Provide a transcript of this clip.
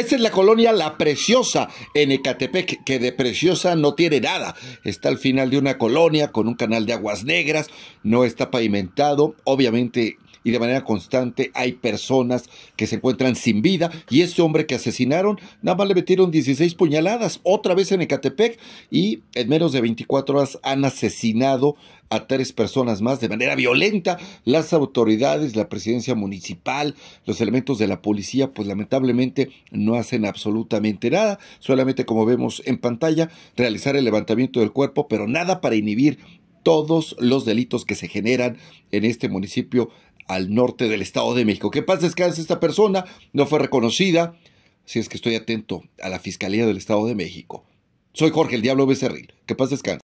Esta es la colonia La Preciosa en Ecatepec, que de preciosa no tiene nada. Está al final de una colonia con un canal de aguas negras, no está pavimentado, obviamente y de manera constante hay personas que se encuentran sin vida y ese hombre que asesinaron nada más le metieron 16 puñaladas otra vez en Ecatepec y en menos de 24 horas han asesinado a tres personas más de manera violenta. Las autoridades, la presidencia municipal, los elementos de la policía, pues lamentablemente no hacen absolutamente nada, solamente como vemos en pantalla, realizar el levantamiento del cuerpo, pero nada para inhibir todos los delitos que se generan en este municipio al norte del Estado de México. Que paz descanse esta persona, no fue reconocida, si es que estoy atento a la Fiscalía del Estado de México. Soy Jorge el Diablo Becerril. Que paz descanse.